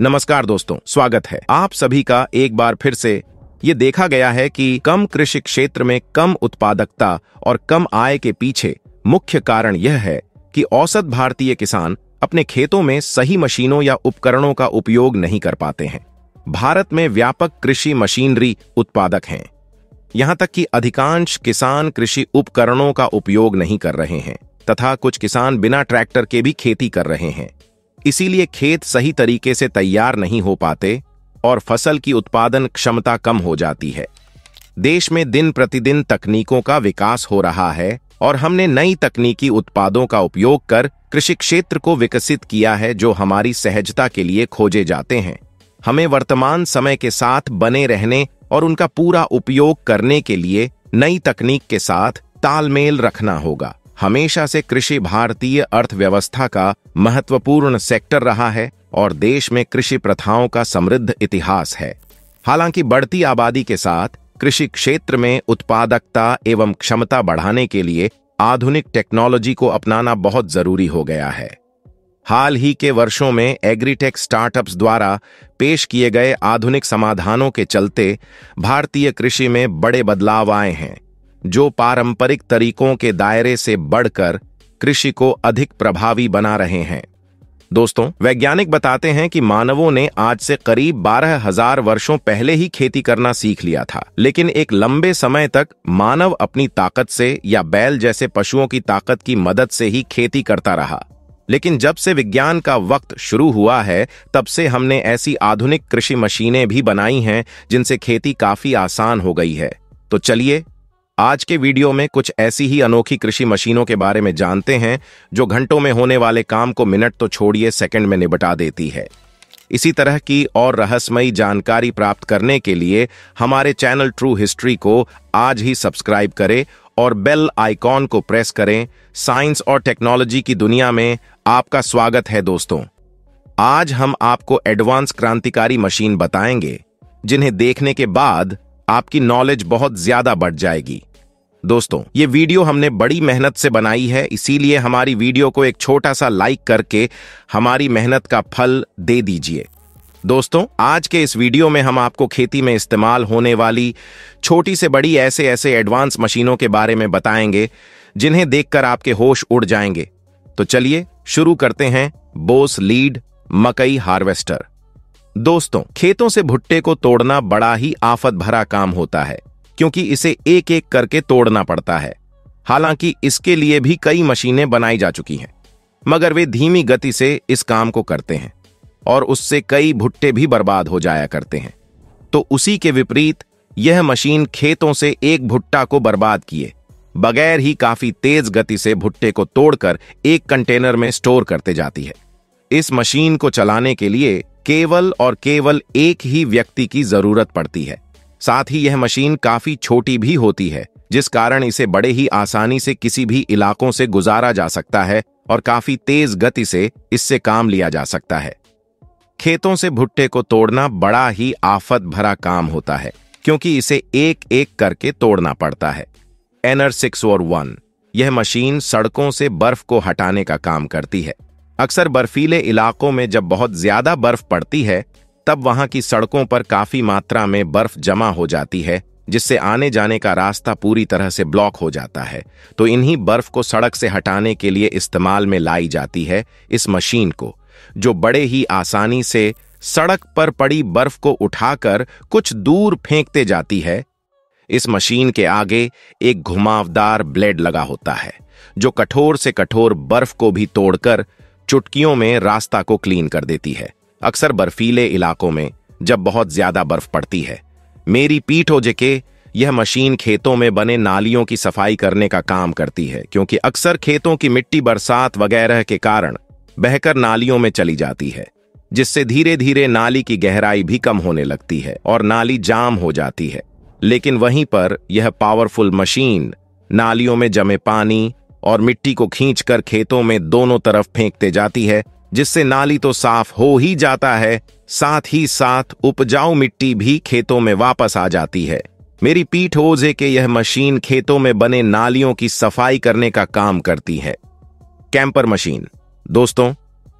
नमस्कार दोस्तों स्वागत है आप सभी का एक बार फिर से ये देखा गया है कि कम कृषि क्षेत्र में कम उत्पादकता और कम आय के पीछे मुख्य कारण यह है कि औसत भारतीय किसान अपने खेतों में सही मशीनों या उपकरणों का उपयोग नहीं कर पाते हैं भारत में व्यापक कृषि मशीनरी उत्पादक हैं यहां तक कि अधिकांश किसान कृषि उपकरणों का उपयोग नहीं कर रहे हैं तथा कुछ किसान बिना ट्रैक्टर के भी खेती कर रहे हैं इसीलिए खेत सही तरीके से तैयार नहीं हो पाते और फसल की उत्पादन क्षमता कम हो जाती है देश में दिन प्रतिदिन तकनीकों का विकास हो रहा है और हमने नई तकनीकी उत्पादों का उपयोग कर कृषि क्षेत्र को विकसित किया है जो हमारी सहजता के लिए खोजे जाते हैं हमें वर्तमान समय के साथ बने रहने और उनका पूरा उपयोग करने के लिए नई तकनीक के साथ तालमेल रखना होगा हमेशा से कृषि भारतीय अर्थव्यवस्था का महत्वपूर्ण सेक्टर रहा है और देश में कृषि प्रथाओं का समृद्ध इतिहास है हालांकि बढ़ती आबादी के साथ कृषि क्षेत्र में उत्पादकता एवं क्षमता बढ़ाने के लिए आधुनिक टेक्नोलॉजी को अपनाना बहुत जरूरी हो गया है हाल ही के वर्षों में एग्रीटेक स्टार्टअप्स द्वारा पेश किए गए आधुनिक समाधानों के चलते भारतीय कृषि में बड़े बदलाव आए हैं जो पारंपरिक तरीकों के दायरे से बढ़कर कृषि को अधिक प्रभावी बना रहे हैं दोस्तों वैज्ञानिक बताते हैं कि मानवों ने आज से करीब बारह हजार वर्षों पहले ही खेती करना सीख लिया था लेकिन एक लंबे समय तक मानव अपनी ताकत से या बैल जैसे पशुओं की ताकत की मदद से ही खेती करता रहा लेकिन जब से विज्ञान का वक्त शुरू हुआ है तब से हमने ऐसी आधुनिक कृषि मशीनें भी बनाई हैं जिनसे खेती काफी आसान हो गई है तो चलिए आज के वीडियो में कुछ ऐसी ही अनोखी कृषि मशीनों के बारे में जानते हैं जो घंटों में होने वाले काम को मिनट तो छोड़िए सेकंड में निबटा देती है इसी तरह की और रहस्यमयी जानकारी प्राप्त करने के लिए हमारे चैनल ट्रू हिस्ट्री को आज ही सब्सक्राइब करें और बेल आइकॉन को प्रेस करें साइंस और टेक्नोलॉजी की दुनिया में आपका स्वागत है दोस्तों आज हम आपको एडवांस क्रांतिकारी मशीन बताएंगे जिन्हें देखने के बाद आपकी नॉलेज बहुत ज्यादा बढ़ जाएगी दोस्तों ये वीडियो हमने बड़ी मेहनत से बनाई है इसीलिए हमारी वीडियो को एक छोटा सा लाइक करके हमारी मेहनत का फल दे दीजिए दोस्तों आज के इस वीडियो में हम आपको खेती में इस्तेमाल होने वाली छोटी से बड़ी ऐसे ऐसे एडवांस मशीनों के बारे में बताएंगे जिन्हें देखकर आपके होश उड़ जाएंगे तो चलिए शुरू करते हैं बोस लीड मकई हार्वेस्टर दोस्तों खेतों से भुट्टे को तोड़ना बड़ा ही आफत भरा काम होता है क्योंकि इसे एक एक करके तोड़ना पड़ता है हालांकि इसके लिए भी कई मशीनें बनाई जा चुकी हैं मगर वे धीमी गति से इस काम को करते हैं और उससे कई भुट्टे भी बर्बाद हो जाया करते हैं तो उसी के विपरीत यह मशीन खेतों से एक भुट्टा को बर्बाद किए बगैर ही काफी तेज गति से भुट्टे को तोड़कर एक कंटेनर में स्टोर करते जाती है इस मशीन को चलाने के लिए केवल और केवल एक ही व्यक्ति की जरूरत पड़ती है साथ ही यह मशीन काफी छोटी भी होती है जिस कारण इसे बड़े ही आसानी से किसी भी इलाकों से गुजारा जा सकता है और काफी तेज गति से इससे काम लिया जा सकता है खेतों से भुट्टे को तोड़ना बड़ा ही आफत भरा काम होता है क्योंकि इसे एक एक करके तोड़ना पड़ता है एनर सिक्स और वन यह मशीन सड़कों से बर्फ को हटाने का काम करती है अक्सर बर्फीले इलाकों में जब बहुत ज्यादा बर्फ पड़ती है तब वहां की सड़कों पर काफी मात्रा में बर्फ जमा हो जाती है जिससे आने जाने का रास्ता पूरी तरह से ब्लॉक हो जाता है तो इन्हीं बर्फ को सड़क से हटाने के लिए इस्तेमाल में लाई जाती है इस मशीन को जो बड़े ही आसानी से सड़क पर पड़ी बर्फ को उठाकर कुछ दूर फेंकते जाती है इस मशीन के आगे एक घुमावदार ब्लेड लगा होता है जो कठोर से कठोर बर्फ को भी तोड़कर चुटकियों में रास्ता को क्लीन कर देती है अक्सर बर्फीले इलाकों में जब बहुत ज्यादा बर्फ पड़ती है मेरी पीठ हो जेके यह मशीन खेतों में बने नालियों की सफाई करने का काम करती है क्योंकि अक्सर खेतों की मिट्टी बरसात वगैरह के कारण बहकर नालियों में चली जाती है जिससे धीरे धीरे नाली की गहराई भी कम होने लगती है और नाली जाम हो जाती है लेकिन वहीं पर यह पावरफुल मशीन नालियों में जमे पानी और मिट्टी को खींचकर खेतों में दोनों तरफ फेंकते जाती है जिससे नाली तो साफ हो ही जाता है साथ ही साथ उपजाऊ मिट्टी भी खेतों में वापस आ जाती है मेरी पीठ ओझे के यह मशीन खेतों में बने नालियों की सफाई करने का काम करती है कैंपर मशीन दोस्तों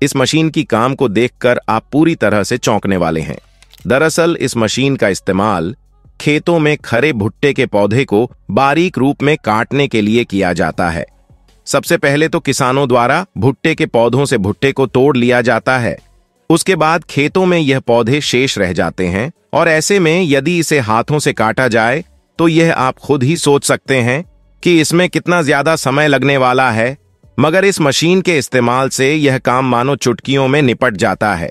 इस मशीन की काम को देखकर आप पूरी तरह से चौंकने वाले हैं दरअसल इस मशीन का इस्तेमाल खेतों में खरे भुट्टे के पौधे को बारीक रूप में काटने के लिए किया जाता है सबसे पहले तो किसानों द्वारा भुट्टे के पौधों से भुट्टे को तोड़ लिया जाता है उसके बाद खेतों में यह पौधे शेष रह जाते हैं और ऐसे में यदि इसे हाथों से काटा जाए तो यह आप खुद ही सोच सकते हैं कि इसमें कितना ज्यादा समय लगने वाला है मगर इस मशीन के इस्तेमाल से यह काम मानो चुटकियों में निपट जाता है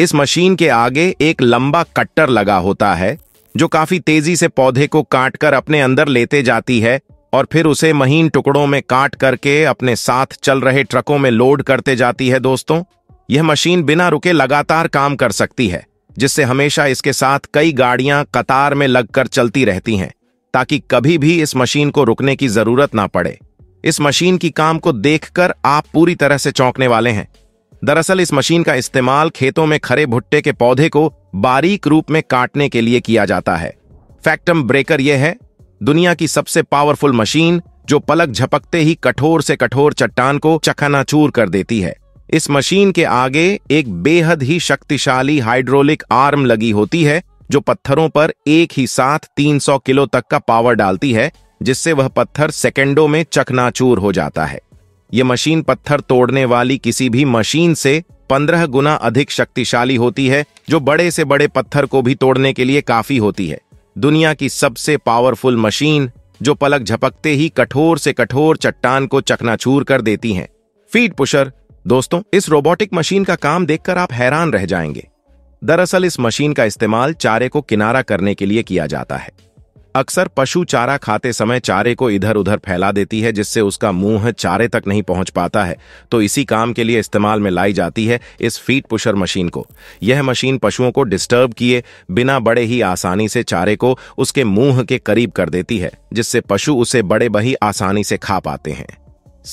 इस मशीन के आगे एक लंबा कट्टर लगा होता है जो काफी तेजी से पौधे को काटकर अपने अंदर लेते जाती है और फिर उसे महीन टुकड़ों में काट करके अपने साथ चल रहे ट्रकों में लोड करते जाती है दोस्तों यह मशीन बिना रुके लगातार काम कर सकती है जिससे हमेशा इसके साथ कई गाड़ियां कतार में लगकर चलती रहती हैं ताकि कभी भी इस मशीन को रुकने की जरूरत ना पड़े इस मशीन की काम को देखकर आप पूरी तरह से चौंकने वाले हैं दरअसल इस मशीन का इस्तेमाल खेतों में खरे भुट्टे के पौधे को बारीक रूप में काटने के लिए किया जाता है फैक्टम ब्रेकर यह है दुनिया की सबसे पावरफुल मशीन जो पलक झपकते ही कठोर से कठोर चट्टान को चखनाचूर कर देती है इस मशीन के आगे एक बेहद ही शक्तिशाली हाइड्रोलिक आर्म लगी होती है जो पत्थरों पर एक ही साथ 300 किलो तक का पावर डालती है जिससे वह पत्थर सेकेंडों में चकनाचूर हो जाता है यह मशीन पत्थर तोड़ने वाली किसी भी मशीन से पंद्रह गुना अधिक शक्तिशाली होती है जो बड़े से बड़े पत्थर को भी तोड़ने के लिए काफी होती है दुनिया की सबसे पावरफुल मशीन जो पलक झपकते ही कठोर से कठोर चट्टान को चकनाचूर कर देती हैं फीट पुशर दोस्तों इस रोबोटिक मशीन का काम देखकर आप हैरान रह जाएंगे दरअसल इस मशीन का इस्तेमाल चारे को किनारा करने के लिए किया जाता है अक्सर पशु चारा खाते समय चारे को इधर उधर फैला देती है जिससे उसका मुंह चारे तक नहीं पहुंच पाता है तो इसी काम के लिए इस्तेमाल में लाई जाती है इस फीट पुशर मशीन को यह मशीन पशुओं को डिस्टर्ब किए बिना बड़े ही आसानी से चारे को उसके मुंह के करीब कर देती है जिससे पशु उसे बड़े बही आसानी से खा पाते हैं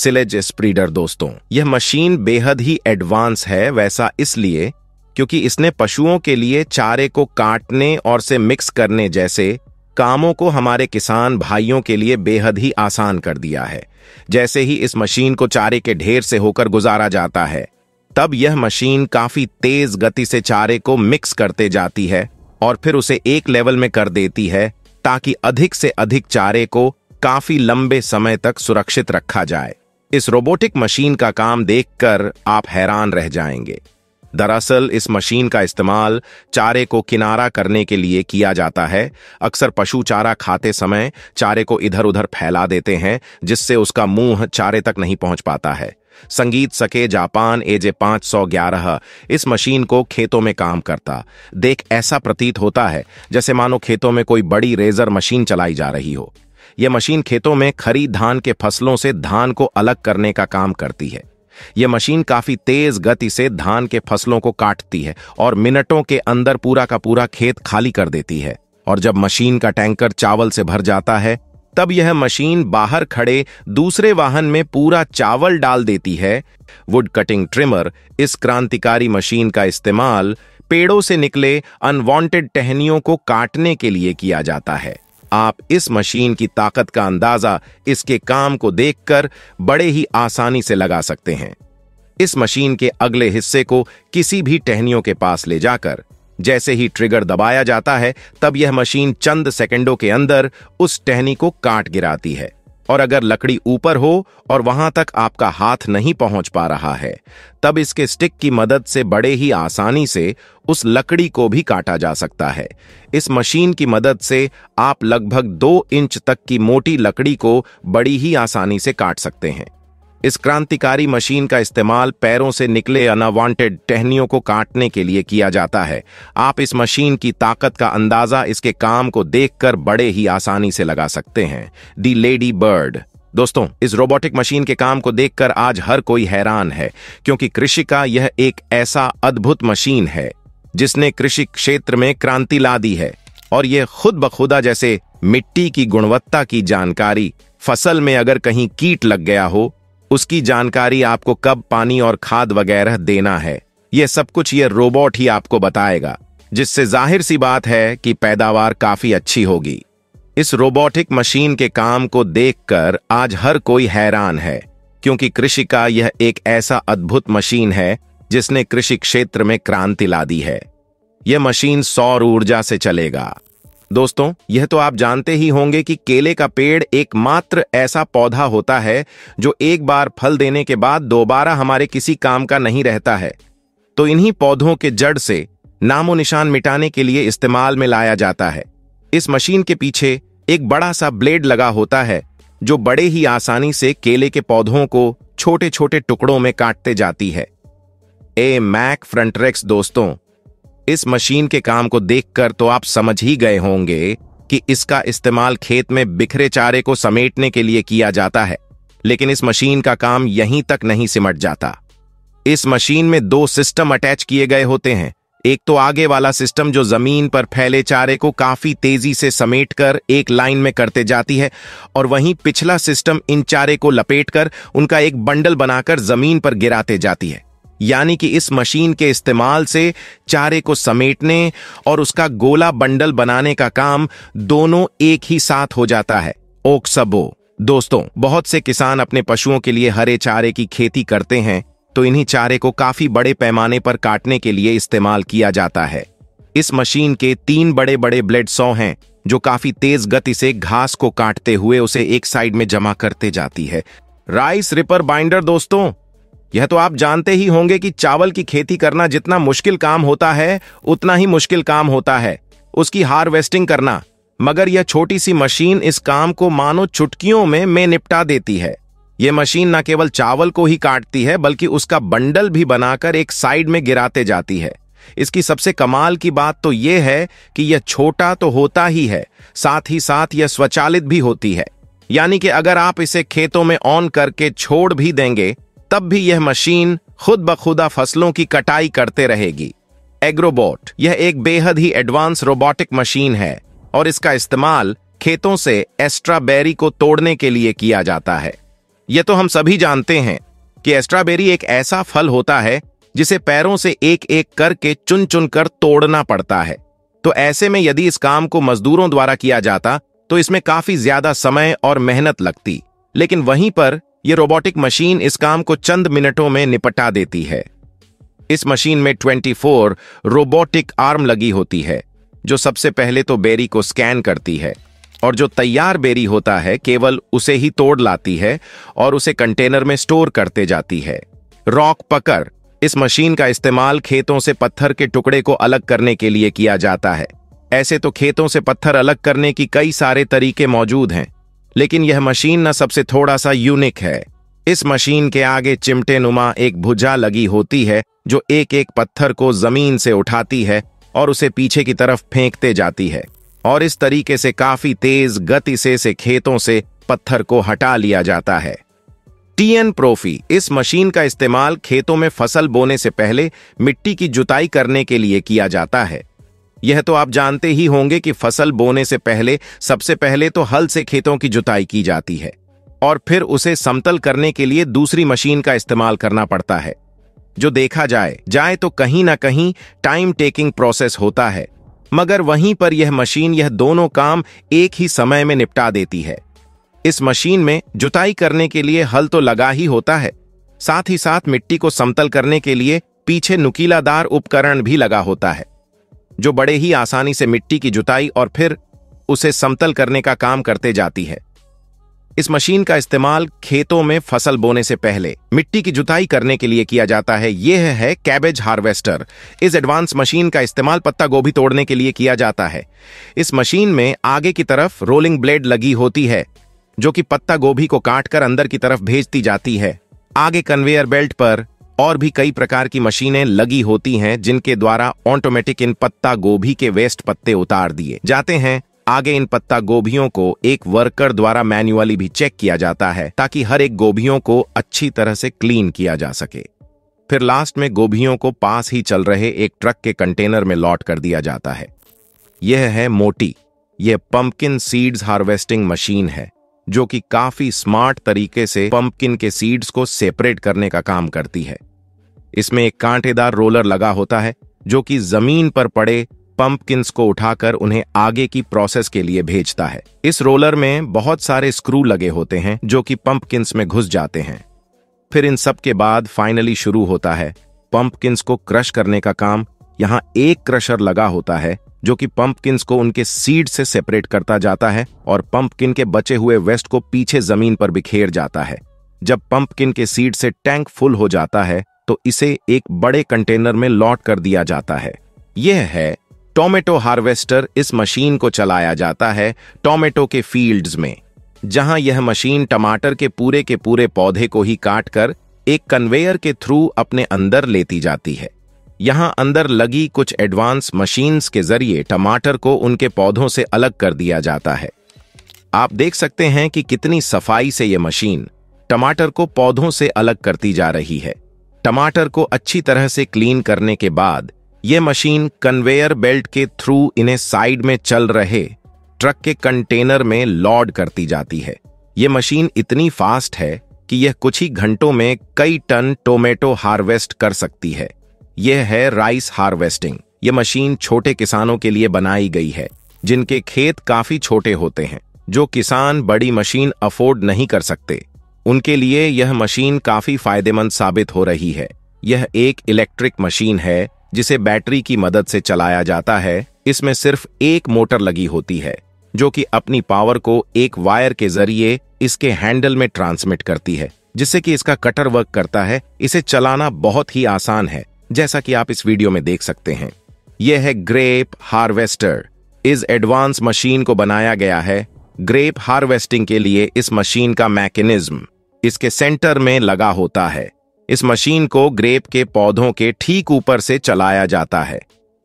सिलेज स्प्रीडर दोस्तों यह मशीन बेहद ही एडवांस है वैसा इसलिए क्योंकि इसने पशुओं के लिए चारे को काटने और से मिक्स करने जैसे कामों को हमारे किसान भाइयों के लिए बेहद ही आसान कर दिया है जैसे ही इस मशीन को चारे के ढेर से होकर गुजारा जाता है तब यह मशीन काफी तेज गति से चारे को मिक्स करते जाती है और फिर उसे एक लेवल में कर देती है ताकि अधिक से अधिक चारे को काफी लंबे समय तक सुरक्षित रखा जाए इस रोबोटिक मशीन का काम देखकर आप हैरान रह जाएंगे दरअसल इस मशीन का इस्तेमाल चारे को किनारा करने के लिए किया जाता है अक्सर पशु चारा खाते समय चारे को इधर उधर फैला देते हैं जिससे उसका मुंह चारे तक नहीं पहुंच पाता है संगीत सके जापान एजे 511 इस मशीन को खेतों में काम करता देख ऐसा प्रतीत होता है जैसे मानो खेतों में कोई बड़ी रेजर मशीन चलाई जा रही हो यह मशीन खेतों में खरी धान के फसलों से धान को अलग करने का काम करती है यह मशीन काफी तेज गति से धान के फसलों को काटती है और मिनटों के अंदर पूरा का पूरा खेत खाली कर देती है और जब मशीन का टैंकर चावल से भर जाता है तब यह मशीन बाहर खड़े दूसरे वाहन में पूरा चावल डाल देती है वुड कटिंग ट्रिमर इस क्रांतिकारी मशीन का इस्तेमाल पेड़ों से निकले अनवांटेड टहनियों को काटने के लिए किया जाता है आप इस मशीन की ताकत का अंदाजा इसके काम को देखकर बड़े ही आसानी से लगा सकते हैं इस मशीन के अगले हिस्से को किसी भी टहनियों के पास ले जाकर जैसे ही ट्रिगर दबाया जाता है तब यह मशीन चंद सेकंडों के अंदर उस टहनी को काट गिराती है और अगर लकड़ी ऊपर हो और वहां तक आपका हाथ नहीं पहुंच पा रहा है तब इसके स्टिक की मदद से बड़े ही आसानी से उस लकड़ी को भी काटा जा सकता है इस मशीन की मदद से आप लगभग दो इंच तक की मोटी लकड़ी को बड़ी ही आसानी से काट सकते हैं इस क्रांतिकारी मशीन का इस्तेमाल पैरों से निकले अनवांटेड टहनियों को काटने के लिए किया जाता है आप इस मशीन की ताकत का अंदाजा इसके काम को देखकर बड़े ही आसानी से लगा सकते हैं दी लेडी बर्ड दोस्तों इस रोबोटिक मशीन के काम को देखकर आज हर कोई हैरान है क्योंकि कृषि का यह एक ऐसा अद्भुत मशीन है जिसने कृषि क्षेत्र में क्रांति ला दी है और यह खुद बखुदा जैसे मिट्टी की गुणवत्ता की जानकारी फसल में अगर कहीं कीट लग गया हो उसकी जानकारी आपको कब पानी और खाद वगैरह देना है ये सब कुछ ये रोबोट ही आपको बताएगा जिससे जाहिर सी बात है कि पैदावार काफी अच्छी होगी इस रोबोटिक मशीन के काम को देखकर आज हर कोई हैरान है क्योंकि कृषि का यह एक ऐसा अद्भुत मशीन है जिसने कृषि क्षेत्र में क्रांति ला दी है यह मशीन सौर ऊर्जा से चलेगा दोस्तों यह तो आप जानते ही होंगे कि केले का पेड़ एकमात्र ऐसा पौधा होता है जो एक बार फल देने के बाद दोबारा हमारे किसी काम का नहीं रहता है तो इन्हीं पौधों के जड़ से नामो निशान मिटाने के लिए इस्तेमाल में लाया जाता है इस मशीन के पीछे एक बड़ा सा ब्लेड लगा होता है जो बड़े ही आसानी से केले के पौधों को छोटे छोटे टुकड़ों में काटते जाती है ए मैक फ्रंटरेक्स दोस्तों इस मशीन के काम को देखकर तो आप समझ ही गए होंगे कि इसका इस्तेमाल खेत में बिखरे चारे को समेटने के लिए किया जाता है लेकिन इस मशीन का काम यहीं तक नहीं सिमट जाता इस मशीन में दो सिस्टम अटैच किए गए होते हैं एक तो आगे वाला सिस्टम जो जमीन पर फैले चारे को काफी तेजी से समेटकर एक लाइन में करते जाती है और वहीं पिछला सिस्टम इन चारे को लपेटकर उनका एक बंडल बनाकर जमीन पर गिराते जाती है यानी कि इस मशीन के इस्तेमाल से चारे को समेटने और उसका गोला बंडल बनाने का काम दोनों एक ही साथ हो जाता है ओक्सबो दोस्तों बहुत से किसान अपने पशुओं के लिए हरे चारे की खेती करते हैं तो इन्हीं चारे को काफी बड़े पैमाने पर काटने के लिए इस्तेमाल किया जाता है इस मशीन के तीन बड़े बड़े ब्लेड सौ हैं जो काफी तेज गति से घास को काटते हुए उसे एक साइड में जमा करते जाती है राइस रिपर बाइंडर दोस्तों यह तो आप जानते ही होंगे कि चावल की खेती करना जितना मुश्किल काम होता है उतना ही मुश्किल काम होता है उसकी हार्वेस्टिंग करना मगर यह छोटी सी मशीन इस काम को मानो चुटकियों में में निपटा देती है ये मशीन न केवल चावल को ही काटती है बल्कि उसका बंडल भी बनाकर एक साइड में गिराते जाती है इसकी सबसे कमाल की बात तो यह है कि यह छोटा तो होता ही है साथ ही साथ यह स्वचालित भी होती है यानी कि अगर आप इसे खेतों में ऑन करके छोड़ भी देंगे तब भी यह मशीन खुद बखुदा फसलों की कटाई करते रहेगी एग्रोबोट यह एक बेहद ही एडवांस रोबोटिक मशीन है और इसका इस्तेमाल खेतों से एस्ट्राबेरी को तोड़ने के लिए किया जाता है यह तो हम सभी जानते हैं कि एस्ट्राबेरी एक ऐसा फल होता है जिसे पैरों से एक एक करके चुन चुन कर तोड़ना पड़ता है तो ऐसे में यदि इस काम को मजदूरों द्वारा किया जाता तो इसमें काफी ज्यादा समय और मेहनत लगती लेकिन वहीं पर ये रोबोटिक मशीन इस काम को चंद मिनटों में निपटा देती है इस मशीन में 24 रोबोटिक आर्म लगी होती है जो सबसे पहले तो बेरी को स्कैन करती है और जो तैयार बेरी होता है केवल उसे ही तोड़ लाती है और उसे कंटेनर में स्टोर करते जाती है रॉक पकर इस मशीन का इस्तेमाल खेतों से पत्थर के टुकड़े को अलग करने के लिए किया जाता है ऐसे तो खेतों से पत्थर अलग करने की कई सारे तरीके मौजूद हैं लेकिन यह मशीन न सबसे थोड़ा सा यूनिक है इस मशीन के आगे चिमटे नुमा एक भुजा लगी होती है जो एक एक पत्थर को जमीन से उठाती है और उसे पीछे की तरफ फेंकते जाती है और इस तरीके से काफी तेज गति से से खेतों से पत्थर को हटा लिया जाता है टीएन प्रोफी इस मशीन का इस्तेमाल खेतों में फसल बोने से पहले मिट्टी की जुताई करने के लिए किया जाता है यह तो आप जानते ही होंगे कि फसल बोने से पहले सबसे पहले तो हल से खेतों की जुताई की जाती है और फिर उसे समतल करने के लिए दूसरी मशीन का इस्तेमाल करना पड़ता है जो देखा जाए जाए तो कहीं ना कहीं टाइम टेकिंग प्रोसेस होता है मगर वहीं पर यह मशीन यह दोनों काम एक ही समय में निपटा देती है इस मशीन में जुताई करने के लिए हल तो लगा ही होता है साथ ही साथ मिट्टी को समतल करने के लिए पीछे नुकीलादार उपकरण भी लगा होता है जो बड़े ही आसानी से मिट्टी की जुताई और फिर उसे समतल करने का काम करते जाती है इस मशीन का इस्तेमाल खेतों में फसल बोने से पहले मिट्टी की जुताई करने के लिए किया जाता है यह है कैबेज हार्वेस्टर इस एडवांस मशीन का इस्तेमाल पत्ता गोभी तोड़ने के लिए किया जाता है इस मशीन में आगे की तरफ रोलिंग ब्लेड लगी होती है जो कि पत्ता गोभी को काटकर अंदर की तरफ भेजती जाती है आगे कन्वेयर बेल्ट पर और भी कई प्रकार की मशीनें लगी होती हैं जिनके द्वारा ऑटोमेटिक इन पत्ता गोभी के वेस्ट पत्ते उतार दिए जाते हैं आगे इन पत्ता गोभियों को एक वर्कर द्वारा मैन्युअली भी चेक किया जाता है ताकि हर एक गोभियों को अच्छी तरह से क्लीन किया जा सके फिर लास्ट में गोभियों को पास ही चल रहे एक ट्रक के कंटेनर में लौट कर दिया जाता है यह है मोटी यह पंपकिन सीड्स हार्वेस्टिंग मशीन है जो कि काफी स्मार्ट तरीके से पंपकिन के सीड्स को सेपरेट करने का काम करती है इसमें एक कांटेदार रोलर लगा होता है जो कि जमीन पर पड़े पंपकिन को उठाकर उन्हें आगे की प्रोसेस के लिए भेजता है इस रोलर में बहुत सारे स्क्रू लगे होते हैं जो कि पंपकिन में घुस जाते हैं फिर इन सब के बाद फाइनली शुरू होता है पंपकिन को क्रश करने का काम यहां एक क्रशर लगा होता है जो कि पंपकिन्स को उनके सीड से सेपरेट करता जाता है और पंपकिन के बचे हुए वेस्ट को पीछे जमीन पर बिखेर जाता है जब पंपकिन के सीड से टैंक फुल हो जाता है तो इसे एक बड़े कंटेनर में लौट कर दिया जाता है यह है टोमेटो हार्वेस्टर इस मशीन को चलाया जाता है टोमेटो के फील्ड्स में जहां यह मशीन टमाटर के पूरे के पूरे पौधे को ही काटकर एक कन्वेयर के थ्रू अपने अंदर लेती जाती है यहां अंदर लगी कुछ एडवांस मशीन्स के जरिए टमाटर को उनके पौधों से अलग कर दिया जाता है आप देख सकते हैं कि कितनी सफाई से ये मशीन टमाटर को पौधों से अलग करती जा रही है टमाटर को अच्छी तरह से क्लीन करने के बाद ये मशीन कन्वेयर बेल्ट के थ्रू इन्हें साइड में चल रहे ट्रक के कंटेनर में लॉड करती जाती है ये मशीन इतनी फास्ट है कि यह कुछ ही घंटों में कई टन टोमेटो हार्वेस्ट कर सकती है यह है राइस हार्वेस्टिंग ये मशीन छोटे किसानों के लिए बनाई गई है जिनके खेत काफी छोटे होते हैं जो किसान बड़ी मशीन अफोर्ड नहीं कर सकते उनके लिए यह मशीन काफी फायदेमंद साबित हो रही है यह एक इलेक्ट्रिक मशीन है जिसे बैटरी की मदद से चलाया जाता है इसमें सिर्फ एक मोटर लगी होती है जो कि अपनी पावर को एक वायर के जरिए इसके हैंडल में ट्रांसमिट करती है जिससे कि इसका कटर वर्क करता है इसे चलाना बहुत ही आसान है जैसा कि आप इस वीडियो में देख सकते हैं यह है ग्रेप हार्वेस्टर इस एडवांस मशीन को बनाया गया है ग्रेप हार्वेस्टिंग के लिए इस मशीन का मैकेनिज्म इसके सेंटर में लगा होता है इस मशीन को ग्रेप के पौधों के ठीक ऊपर से चलाया जाता है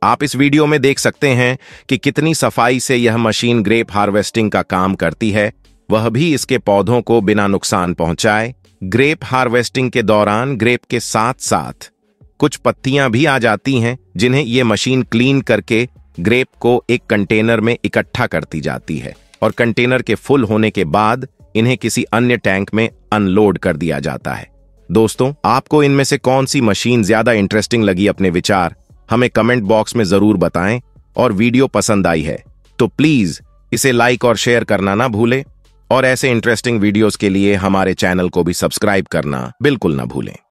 आप इस वीडियो में देख सकते हैं कि कितनी सफाई से यह मशीन ग्रेप हार्वेस्टिंग का काम करती है वह भी इसके पौधों को बिना नुकसान पहुंचाए ग्रेप हार्वेस्टिंग के दौरान ग्रेप के साथ साथ कुछ पत्तियां भी आ जाती हैं जिन्हें ये मशीन क्लीन करके ग्रेप को एक कंटेनर में इकट्ठा करती जाती है और कंटेनर के फुल होने के बाद इन्हें किसी अन्य टैंक में अनलोड कर दिया जाता है दोस्तों आपको इनमें से कौन सी मशीन ज्यादा इंटरेस्टिंग लगी अपने विचार हमें कमेंट बॉक्स में जरूर बताएं और वीडियो पसंद आई है तो प्लीज इसे लाइक और शेयर करना ना भूलें और ऐसे इंटरेस्टिंग वीडियोस के लिए हमारे चैनल को भी सब्सक्राइब करना बिल्कुल ना भूलें